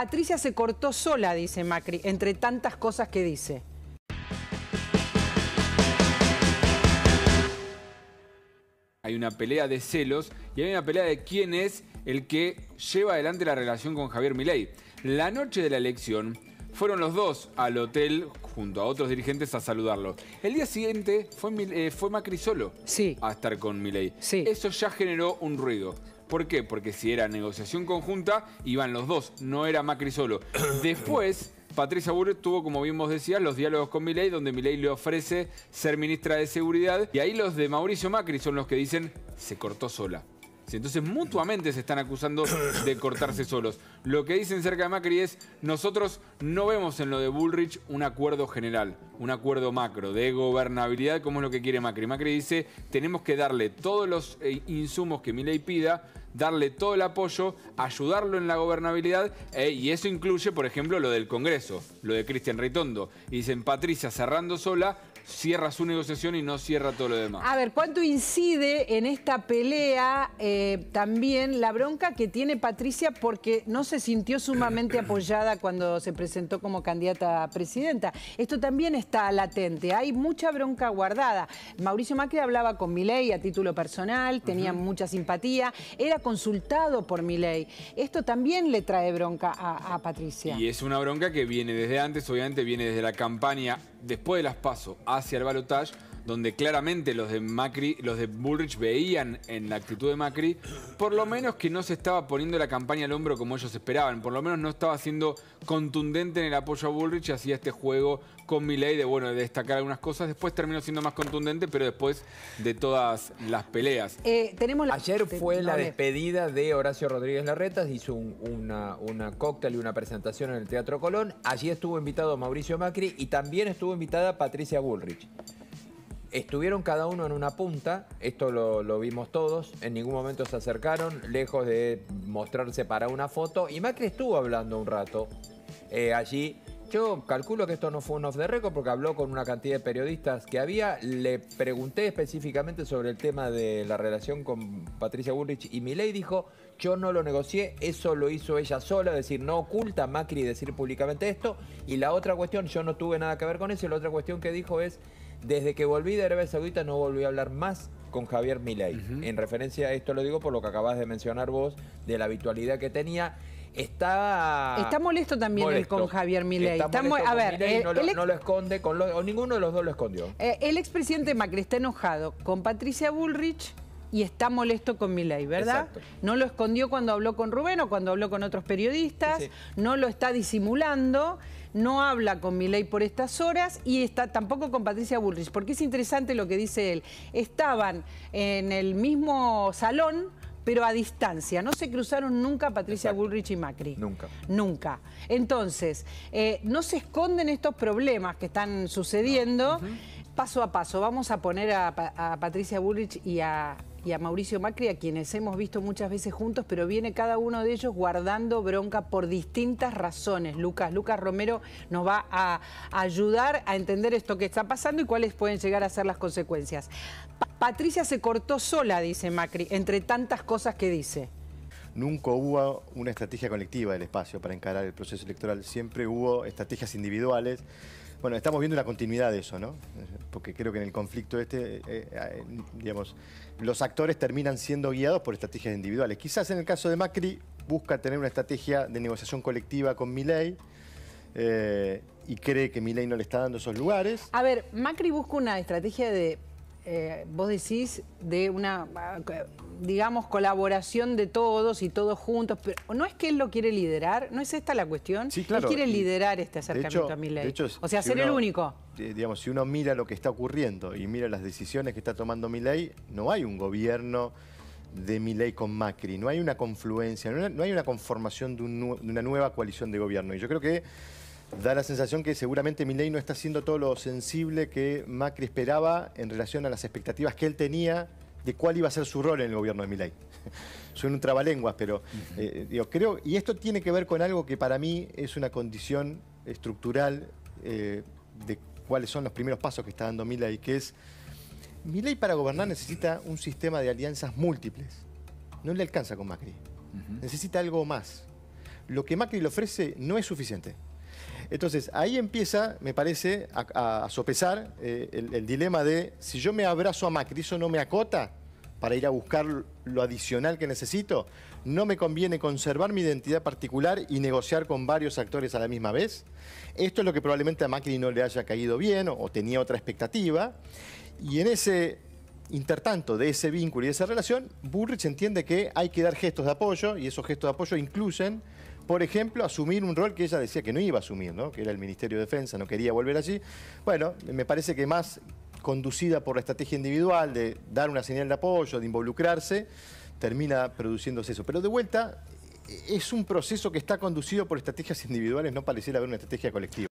Patricia se cortó sola, dice Macri, entre tantas cosas que dice. Hay una pelea de celos y hay una pelea de quién es el que lleva adelante la relación con Javier Milei. La noche de la elección fueron los dos al hotel junto a otros dirigentes a saludarlo. El día siguiente fue, eh, Macri solo sí. a estar con Milei. Sí. Eso ya generó un ruido. ¿Por qué? Porque si era negociación conjunta, iban los dos, no era Macri solo. Después... Patricia Burr tuvo, como vimos decía, los diálogos con Milei, donde Milei le ofrece ser ministra de Seguridad. Y ahí los de Mauricio Macri son los que dicen, se cortó sola entonces mutuamente se están acusando de cortarse solos. Lo que dicen cerca de Macri es, nosotros no vemos en lo de Bullrich un acuerdo general, un acuerdo macro de gobernabilidad, como es lo que quiere Macri. Macri dice, tenemos que darle todos los eh, insumos que Milei pida, darle todo el apoyo, ayudarlo en la gobernabilidad, eh, y eso incluye, por ejemplo, lo del Congreso, lo de Cristian Ritondo. Y dicen, Patricia cerrando sola, cierra su negociación y no cierra todo lo demás. A ver, ¿cuánto incide en esta pelea eh, también la bronca que tiene Patricia porque no se sintió sumamente apoyada cuando se presentó como candidata a presidenta? Esto también está latente, hay mucha bronca guardada. Mauricio Macri hablaba con Milei a título personal, tenía mucha simpatía, era consultado por Milei. Esto también le trae bronca a, a Patricia. Y es una bronca que viene desde antes, obviamente viene desde la campaña después de las pasos hacia el balotage donde claramente los de Macri, los de Bullrich veían en la actitud de Macri, por lo menos que no se estaba poniendo la campaña al hombro como ellos esperaban, por lo menos no estaba siendo contundente en el apoyo a Bullrich y hacía este juego con Milei de bueno, de destacar algunas cosas, después terminó siendo más contundente, pero después de todas las peleas. Eh, Ayer fue la despedida de Horacio Rodríguez Larretas, hizo un, una, una cóctel y una presentación en el Teatro Colón, allí estuvo invitado Mauricio Macri y también estuvo invitada Patricia Bullrich. Estuvieron cada uno en una punta, esto lo, vimos todos, en ningún momento se acercaron, lejos de mostrarse para una foto, y Macri estuvo hablando un rato eh, allí. Yo calculo que esto no fue un off the record porque habló con una cantidad de periodistas que había. Le pregunté específicamente sobre el tema de la relación con Patricia Bullrich y Milei dijo, yo no lo negocié, eso lo hizo ella sola, decir, no oculta Macri decir públicamente esto. Y la otra cuestión, yo no tuve nada que ver con eso, y la otra cuestión que dijo es desde que volví de Arabia Saudita no volví a hablar más con Javier Milei. En referencia a esto lo digo por lo que acabas de mencionar vos, de la habitualidad que tenía. Está, está molesto también con Javier Milei. Está a ver, Milei, eh, no, lo, esconde, o ninguno de los dos lo escondió. Eh, el expresidente Macri está enojado con Patricia Bullrich y está molesto con Milei, ¿verdad? No lo escondió cuando habló con Rubén o cuando habló con otros periodistas, no lo está disimulando, no habla con Milei por estas horas y está tampoco con Patricia Bullrich, porque es interesante lo que dice él. Estaban en el mismo salón, pero a distancia. No se cruzaron nunca Patricia Bullrich y Macri. Nunca. Nunca. Entonces, eh, no se esconden estos problemas que están sucediendo. Paso a paso, vamos a poner a, a Patricia Bullrich y a, y a Mauricio Macri, a quienes hemos visto muchas veces juntos, pero viene cada uno de ellos guardando bronca por distintas razones. Lucas, Lucas Romero nos va a ayudar a entender esto que está pasando y cuáles pueden llegar a ser las consecuencias. Patricia se cortó sola, dice Macri, entre tantas cosas que dice. Nunca hubo una estrategia colectiva del espacio para encarar el proceso electoral, siempre hubo estrategias individuales bueno, estamos viendo una continuidad de eso, ¿no? Porque creo que en el conflicto este, eh, eh, digamos, los actores terminan siendo guiados por estrategias individuales. Quizás en el caso de Macri busca tener una estrategia de negociación colectiva con Milei, eh, y cree que Milei no le está dando esos lugares. A ver, Macri busca una estrategia de, vos decís, de una digamos, colaboración de todos y todos juntos. Pero ¿no es que él lo quiere liderar? ¿No es esta la cuestión? Él quiere liderar este acercamiento a Milley? o sea, ser el único. Digamos, si uno mira lo que está ocurriendo y mira las decisiones que está tomando Milley... no hay un gobierno de Milei con Macri, no hay una confluencia, no, hay una conformación de, una nueva coalición de gobierno. Y yo creo que da la sensación que seguramente Milei no está haciendo todo lo sensible que Macri esperaba en relación a las expectativas que él tenía de cuál iba a ser su rol en el gobierno de Milei. Soy un trabalenguas, pero eh, creo, y esto tiene que ver con algo que para mí es una condición estructural eh, de cuáles son los primeros pasos que está dando Milay, que es, Milay para gobernar necesita un sistema de alianzas múltiples. No le alcanza con Macri. Necesita algo más. Lo que Macri le ofrece no es suficiente. Entonces, ahí empieza, me parece, a, sopesar eh, el, el, dilema de si yo me abrazo a Macri, ¿eso no me acota? para ir a buscar lo adicional que necesito? ¿No me conviene conservar mi identidad particular y negociar con varios actores a la misma vez? Esto es lo que probablemente a Macri no le haya caído bien o, tenía otra expectativa. Y en ese intertanto de ese vínculo y de esa relación, Burrich entiende que hay que dar gestos de apoyo y esos gestos de apoyo incluyen, por ejemplo, asumir un rol que ella decía que no iba a asumir, que era el Ministerio de Defensa, no quería volver allí. Bueno, me parece que más conducida por la estrategia individual de dar una señal de apoyo, de involucrarse, termina produciéndose eso. Pero de vuelta, es un proceso que está conducido por estrategias individuales, no pareciera haber una estrategia colectiva.